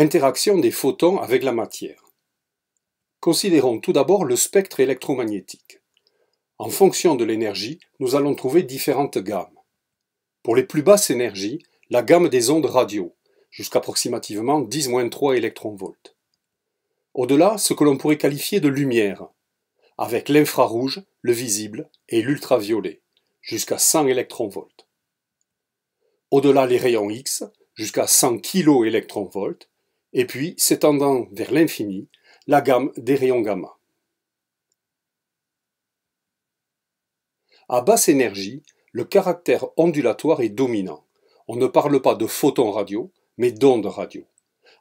Interaction des photons avec la matière. Considérons tout d'abord le spectre électromagnétique. En fonction de l'énergie, nous allons trouver différentes gammes. Pour les plus basses énergies, la gamme des ondes radio, jusqu'à approximativement 10-3 électronvolts. Au-delà, ce que l'on pourrait qualifier de lumière, avec l'infrarouge, le visible et l'ultraviolet, jusqu'à 100 électronvolts. Au-delà, les rayons X, jusqu'à 100 kV et puis s'étendant vers l'infini, la gamme des rayons gamma. À basse énergie, le caractère ondulatoire est dominant. On ne parle pas de photons radio, mais d'ondes radio.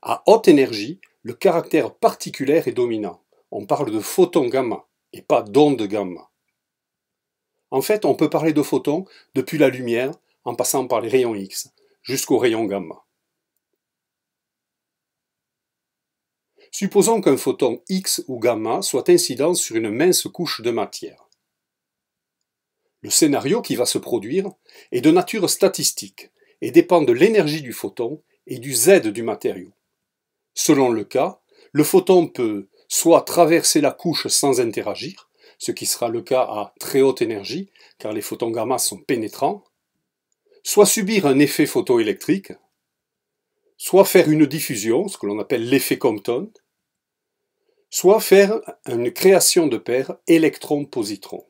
À haute énergie, le caractère particulaire est dominant. On parle de photons gamma et pas d'ondes gamma. En fait, on peut parler de photons depuis la lumière en passant par les rayons X jusqu'aux rayons gamma. Supposons qu'un photon X ou gamma soit incident sur une mince couche de matière. Le scénario qui va se produire est de nature statistique et dépend de l'énergie du photon et du Z du matériau. Selon le cas, le photon peut soit traverser la couche sans interagir, ce qui sera le cas à très haute énergie, car les photons gamma sont pénétrants, soit subir un effet photoélectrique, soit faire une diffusion, ce que l'on appelle l'effet Compton, soit faire une création de paires électron-positron.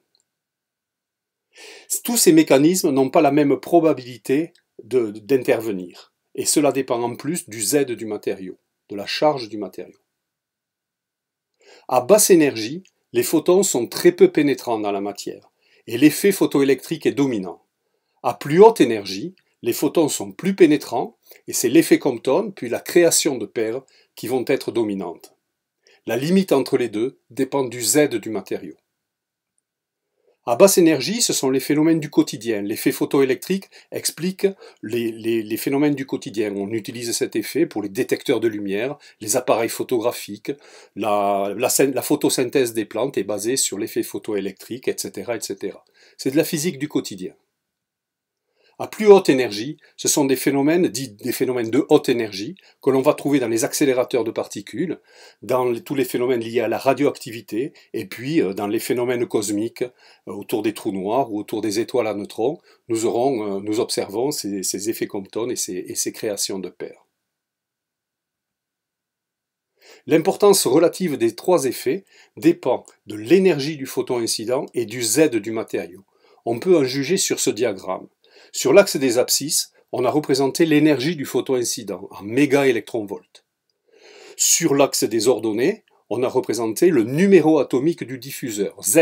Tous ces mécanismes n'ont pas la même probabilité d'intervenir, et cela dépend en plus du Z du matériau, de la charge du matériau. À basse énergie, les photons sont très peu pénétrants dans la matière, et l'effet photoélectrique est dominant. À plus haute énergie, les photons sont plus pénétrants, et c'est l'effet Compton puis la création de paires qui vont être dominantes. La limite entre les deux dépend du Z du matériau. À basse énergie, ce sont les phénomènes du quotidien. L'effet photoélectrique explique les, phénomènes du quotidien. On utilise cet effet pour les détecteurs de lumière, les appareils photographiques, la, la photosynthèse des plantes est basée sur l'effet photoélectrique, etc. etc. C'est de la physique du quotidien. À plus haute énergie, ce sont des phénomènes dits des phénomènes de haute énergie que l'on va trouver dans les accélérateurs de particules, dans tous les phénomènes liés à la radioactivité, et puis euh, dans les phénomènes cosmiques euh, autour des trous noirs ou autour des étoiles à neutrons. Nous, aurons, euh, nous observons ces, effets Compton et ces créations de paires. L'importance relative des trois effets dépend de l'énergie du photon incident et du Z du matériau. On peut en juger sur ce diagramme. Sur l'axe des abscisses, on a représenté l'énergie du photoincident en méga Sur l'axe des ordonnées, on a représenté le numéro atomique du diffuseur, Z.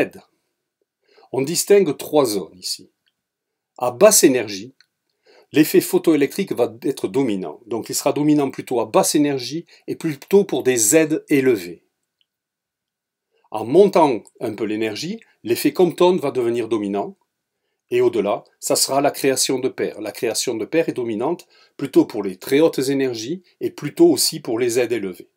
On distingue trois zones ici. À basse énergie, l'effet photoélectrique va être dominant. Donc il sera dominant plutôt à basse énergie et plutôt pour des Z élevés. En montant un peu l'énergie, l'effet Compton va devenir dominant et au-delà, ça sera la création de paires. La création de paires est dominante plutôt pour les très hautes énergies et plutôt aussi pour les aides élevées.